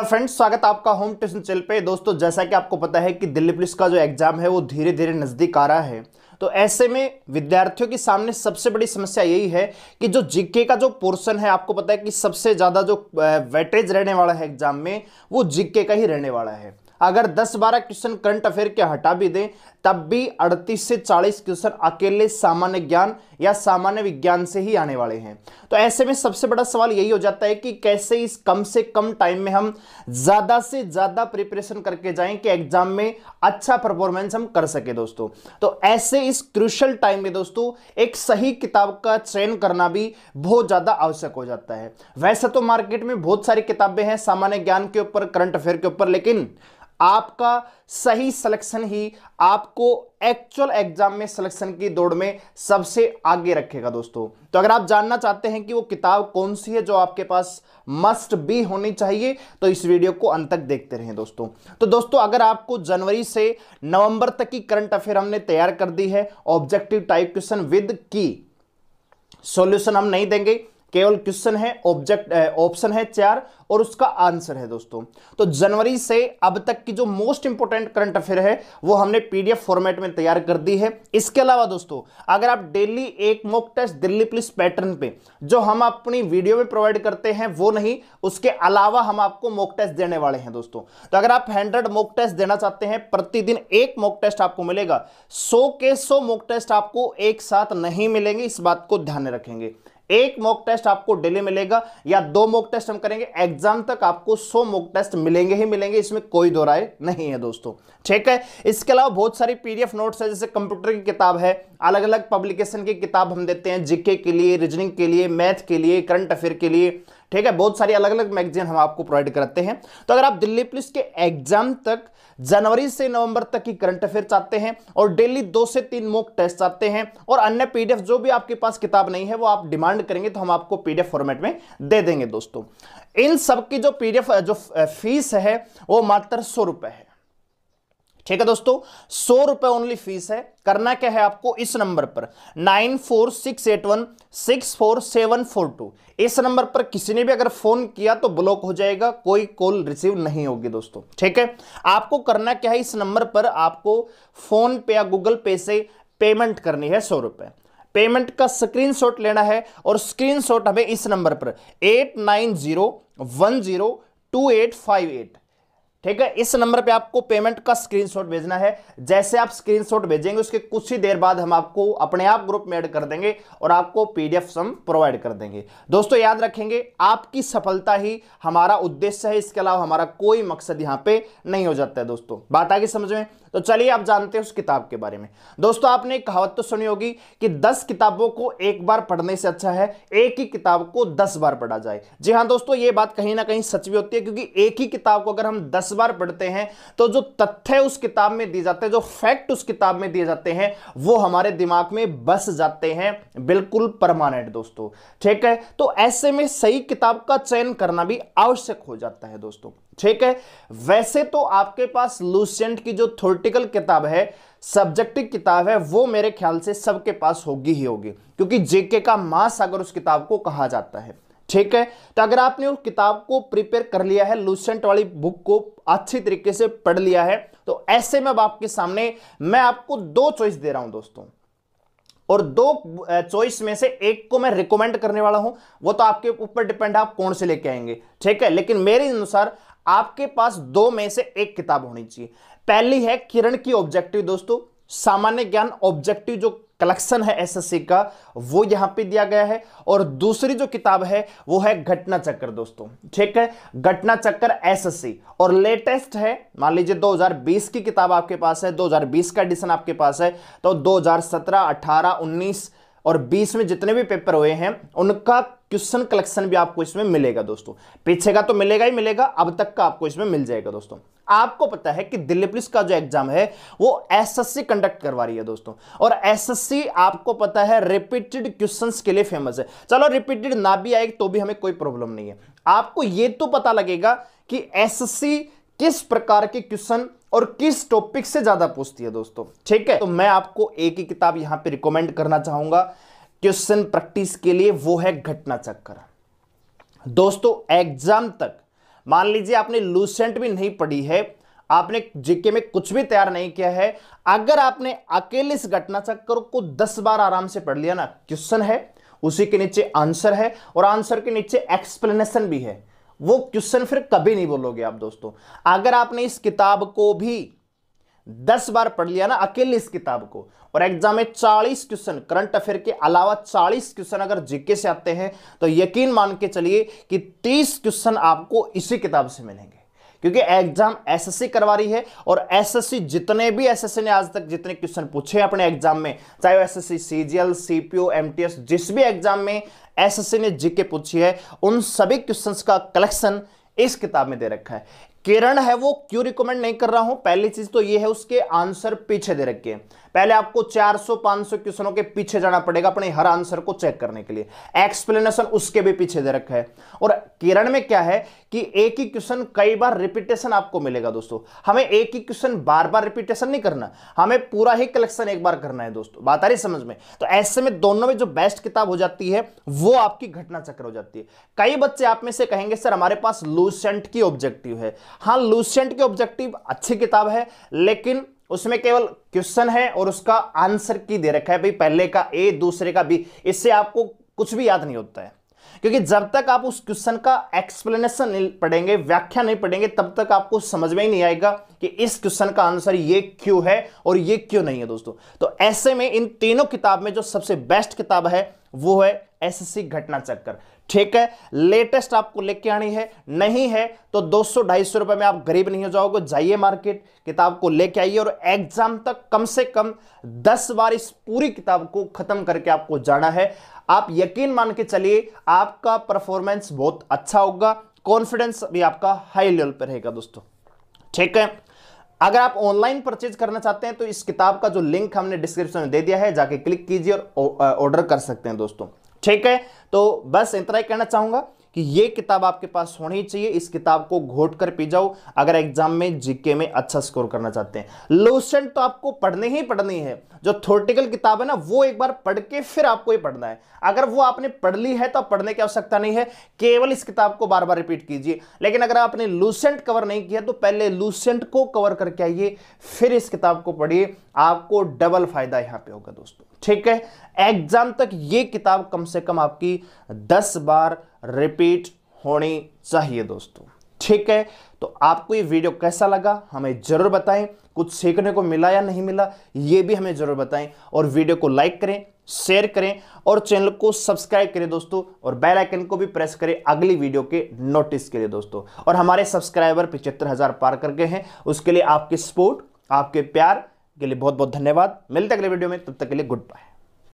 friends स्वागत आपका home tuition channel पे दोस्तों जैसा कि आपको पता है कि दिल्ली पुलिस का जो एग्ज़ाम है वो धीरे धीरे नज़दीक आ रहा है तो ऐसे में विद्यार्थियों के सामने सबसे बड़ी समस्या यही है कि जो जीके का जो पोर्शन है आपको पता है कि सबसे ज़्यादा जो वेटेज रहने वाला है एग्ज़ाम में वो जीके का ही रहने वाला है अगर 10-12 क्वेश्चन करंट अफेयर के हटा भी दें तब भी 38 से 40 क्वेश्चन अकेले सामान्य ज्ञान या सामान्य विज्ञान से ही आने वाले हैं तो ऐसे में सबसे बड़ा सवाल यही हो जाता है कि कैसे इस कम से कम टाइम में हम ज़्यादा से ज़्यादा प्रिपरेशन करके जाएं कि एग्जाम में अच्छा परफॉर्मेंस हम कर सके दोस्तों तो ऐसे इस क्रुशल टाइम में दोस्तों एक सही किताब का चयन करना भी बहुत ज़्यादा आवश्यक हो जाता है वैसे तो मार्केट में बहुत सारी किताबें हैं सामान्य ज्ञान के ऊपर करंट अफेयर के ऊपर लेकिन आपका सही सिलेक्शन ही आपको एक्चुअल एग्जाम में सिलेक्शन की दौड़ में सबसे आगे रखेगा दोस्तों तो अगर आप जानना चाहते हैं कि वो किताब कौन सी है जो आपके पास मस्ट बी होनी चाहिए तो इस वीडियो को अंत तक देखते रहें दोस्तों तो दोस्तों अगर आपको जनवरी से नवंबर तक की करंट अफेयर हमने तैयार कर दी है ऑब्जेक्टिव टाइप क्वेश्चन विद की सॉल्यूशन हम नहीं देंगे केवल क्वेश्चन है ऑब्जेक्ट ऑप्शन है चार और उसका आंसर है दोस्तों तो जनवरी से अब तक की जो मोस्ट इंपोर्टेंट करंट अफेयर है वो हमने पीडीएफ फॉर्मेट में तैयार कर दी है इसके अलावा दोस्तों अगर आप डेली एक mock test Delhi police pattern पे जो हम अपनी वीडियो में प्रोवाइड करते हैं वो नहीं उसके अलावा हम आपको मॉक टेस्ट देने वाले हैं दोस्तों तो अगर आप हंड्रेड मॉक टेस्ट देना चाहते हैं प्रतिदिन एक मॉक टेस्ट आपको मिलेगा सो के सो मॉक टेस्ट आपको एक साथ नहीं मिलेंगे इस बात को ध्यान रखेंगे एक मॉक टेस्ट आपको डेली मिलेगा या दो मॉक टेस्ट हम करेंगे एग्जाम तक आपको सो मॉक टेस्ट मिलेंगे ही मिलेंगे इसमें कोई दो राय नहीं है दोस्तों ठीक है इसके अलावा बहुत सारी पीडीएफ नोट्स है जैसे कंप्यूटर की किताब है अलग अलग पब्लिकेशन की किताब हम देते हैं जीके के लिए रीजनिंग के लिए मैथ के लिए करंट अफेयर के लिए ठीक है बहुत सारी अलग अलग मैगजीन हम आपको प्रोवाइड करते हैं तो अगर आप दिल्ली पुलिस के एग्जाम तक जनवरी से नवंबर तक की करंट अफेयर चाहते हैं और डेली दो से तीन मोक टेस्ट चाहते हैं और अन्य पीडीएफ जो भी आपके पास किताब नहीं है वो आप डिमांड करेंगे तो हम आपको पीडीएफ फॉर्मेट में दे देंगे दोस्तों इन सबकी जो पीडीएफ जो फीस है वो मात्र सौ रुपए है ठीक है दोस्तों सौ रुपए ओनली फीस है करना क्या है आपको इस नंबर पर nine four six eight one six four seven four two इस नंबर पर किसी ने भी अगर फोन किया तो ब्लॉक हो जाएगा कोई कॉल रिसीव नहीं होगी दोस्तों ठीक है आपको करना क्या है इस नंबर पर आपको फोन पे या गूगल पे से पेमेंट करनी है सौ रुपए पेमेंट का स्क्रीनशॉट लेना है और स्क्रीनशॉट हमें इस नंबर पर eight nine zero one zero two eight five eight ठीक है इस नंबर पे आपको पेमेंट का स्क्रीनशॉट भेजना है जैसे आप स्क्रीनशॉट भेजेंगे उसके कुछ ही देर बाद हम आपको अपने आप ग्रुप में ऐड कर देंगे और आपको पीडीएफ सम प्रोवाइड कर देंगे दोस्तों याद रखेंगे आपकी सफलता ही हमारा उद्देश्य है इसके अलावा हमारा कोई मकसद यहां पे नहीं हो जाता है दोस्तों बात आगे समझ में तो चलिए आप जानते हैं उस किताब के बारे में दोस्तों आपने कहावत तो सुनी होगी कि दस किताबों को एक बार पढ़ने से अच्छा है एक ही किताब को दस बार पढ़ा जाए जी हाँ दोस्तों ये बात कहीं ना कहीं सच भी होती है क्योंकि एक ही किताब को अगर हम दस बार पढ़ते हैं तो जो तथ्य उस किताब में दिए जाते हैं जो फैक्ट उस किताब में दिए जाते हैं वो हमारे दिमाग में बस जाते हैं बिल्कुल परमानेंट दोस्तों ठीक है तो ऐसे में सही किताब का चयन करना भी आवश्यक हो जाता है दोस्तों ठीक है वैसे तो आपके पास लूसेंट की जो थोरटिकल किताब है सब्जेक्टिव किताब है वो मेरे ख्याल से सबके पास होगी ही होगी क्योंकि जेके का मास अगर उस किताब को कहा जाता है ठीक है तो अगर आपने उस किताब को प्रिपेयर कर लिया है लूसेंट वाली बुक को अच्छी तरीके से पढ़ लिया है तो ऐसे में अब आपके सामने मैं आपको दो चॉइस दे रहा हूं दोस्तों और दो चॉइस में से एक को मैं रिकमेंड करने वाला हूं वो तो आपके ऊपर डिपेंड है आप कौन से लेके आएंगे ठीक है लेकिन मेरे अनुसार आपके पास दो में से एक किताब होनी चाहिए पहली है किरण की ऑब्जेक्टिव दोस्तों सामान्य ज्ञान ऑब्जेक्टिव जो कलेक्शन है एसएससी का वो यहां पे दिया गया है और दूसरी जो किताब है वो है घटना चक्कर दोस्तों ठीक है घटना चक्कर एसएससी और लेटेस्ट है मान लीजिए 2020 की किताब आपके पास है 2020 का एडिशन आपके पास है तो 2017 18 19 और बीस में जितने भी पेपर हुए हैं उनका क्वेश्चन कलेक्शन भी आपको इसमें मिलेगा दोस्तों पीछे का तो मिलेगा ही मिलेगा अब तक का आपको इसमें मिल जाएगा दोस्तों आपको पता है कि दिल्ली पुलिस का जो एग्जाम है वो एसएससी कंडक्ट करवा रही है दोस्तों और एसएससी आपको पता है रिपीटेड क्वेश्चंस के लिए फेमस है चलो रिपीटेड ना भी आए तो भी हमें कोई प्रॉब्लम नहीं है आपको ये तो पता लगेगा कि एसएससी किस प्रकार के क्वेश्चन और किस टॉपिक से ज़्यादा पूछती है दोस्तों ठीक है तो मैं आपको एक ही किताब यहां पे रिकमेंड करना चाहूंगा क्वेश्चन प्रैक्टिस के लिए वो है घटना चक्कर दोस्तों एग्जाम तक मान लीजिए आपने लूसेंट भी नहीं पढ़ी है आपने जीके में कुछ भी तैयार नहीं किया है अगर आपने अकेले इस घटना चक्कर को दस बार आराम से पढ़ लिया ना क्वेश्चन है उसी के नीचे आंसर है और आंसर के नीचे एक्सप्लेनेशन भी है वो क्वेश्चन फिर कभी नहीं बोलोगे आप दोस्तों अगर आपने इस किताब को भी दस बार पढ़ लिया ना अकेले इस किताब को और एग्जाम में चालीस क्वेश्चन करंट अफेयर के अलावा चालीस क्वेश्चन अगर जीके से आते हैं तो यकीन मान के चलिए कि तीस क्वेश्चन आपको इसी किताब से मिलेंगे क्योंकि एग्जाम एसएससी करवा रही है और एसएससी जितने भी एसएससी ने आज तक जितने क्वेश्चन पूछे अपने एग्जाम में चाहे वो एसएससी सीजीएल सीपीओ एमटीएस जिस भी एग्जाम में एसएससी ने जीके पूछी है उन सभी क्वेश्चंस का कलेक्शन इस किताब में दे रखा है किरण है वो क्यों रिकमेंड नहीं कर रहा हूं पहली चीज तो ये है उसके आंसर पीछे दे रखे हैं पहले आपको 400-500 क्वेश्चनों के पीछे जाना पड़ेगा अपने हर आंसर को चेक करने के लिए एक्सप्लेनेशन उसके भी पीछे दे रखा है और किरण में क्या है कि एक ही क्वेश्चन कई बार रिपीटेशन आपको मिलेगा दोस्तों हमें एक ही क्वेश्चन बार बार रिपीटेशन नहीं करना हमें पूरा ही कलेक्शन एक बार करना है दोस्तों बात आ रही समझ में तो ऐसे में दोनों में जो बेस्ट किताब हो जाती है वो आपकी घटना चक्र हो जाती है कई बच्चे आप में से कहेंगे सर हमारे पास लूसेंट की ऑब्जेक्टिव है हाँ लूसेंट की ऑब्जेक्टिव अच्छी किताब है लेकिन उसमें केवल क्वेश्चन है और उसका आंसर की दे रखा है भाई पहले का ए दूसरे का बी इससे आपको कुछ भी याद नहीं होता है क्योंकि जब तक आप उस क्वेश्चन का एक्सप्लेनेशन नहीं पढ़ेंगे व्याख्या नहीं पढ़ेंगे तब तक आपको समझ में ही नहीं आएगा कि इस क्वेश्चन का आंसर ये क्यों है और ये क्यों नहीं है दोस्तों तो ऐसे में इन तीनों किताब में जो सबसे बेस्ट किताब है वो है एससी घटना चक्कर ठीक है लेटेस्ट आपको लेके आनी है नहीं है तो दो सौ रुपए में आप गरीब नहीं हो जाओगे जाइए मार्केट किताब को लेके आइए और एग्जाम तक कम से कम 10 बार इस पूरी किताब को खत्म करके आपको जाना है आप यकीन मान के चलिए आपका परफॉर्मेंस बहुत अच्छा होगा कॉन्फिडेंस भी आपका हाई लेवल पर रहेगा दोस्तों ठीक है अगर आप ऑनलाइन परचेज करना चाहते हैं तो इस किताब का जो लिंक हमने डिस्क्रिप्शन में दे दिया है जाके क्लिक कीजिए और ऑर्डर कर सकते हैं दोस्तों ठीक है तो बस इतना ही कहना चाहूंगा कि ये किताब आपके पास होनी चाहिए इस किताब को घोट कर पी जाओ अगर एग्जाम में जीके में अच्छा स्कोर करना चाहते हैं लूसेंट तो आपको पढ़ने ही पढ़नी है जो थोटिकल किताब है ना वो एक बार पढ़ के फिर आपको ही पढ़ना है अगर वो आपने पढ़ ली है तो आप पढ़ने की आवश्यकता नहीं है केवल इस किताब को बार बार रिपीट कीजिए लेकिन अगर आपने लूसेंट कवर नहीं किया तो पहले लूसेंट को कवर करके आइए फिर इस किताब को पढ़िए आपको डबल फायदा यहां पे होगा दोस्तों ठीक है एग्जाम तक ये किताब कम से कम आपकी दस बार रिपीट होनी चाहिए दोस्तों ठीक है तो आपको ये वीडियो कैसा लगा हमें ज़रूर बताएं कुछ सीखने को मिला या नहीं मिला ये भी हमें ज़रूर बताएं और वीडियो को लाइक करें शेयर करें और चैनल को सब्सक्राइब करें दोस्तों और बेल आइकन को भी प्रेस करें अगली वीडियो के नोटिस के लिए दोस्तों और हमारे सब्सक्राइबर पिचहत्तर हज़ार पार कर गए हैं उसके लिए आपकी सपोर्ट आपके प्यार के लिए बहुत बहुत धन्यवाद मिलते अगले वीडियो में तब तक के लिए गुड बाय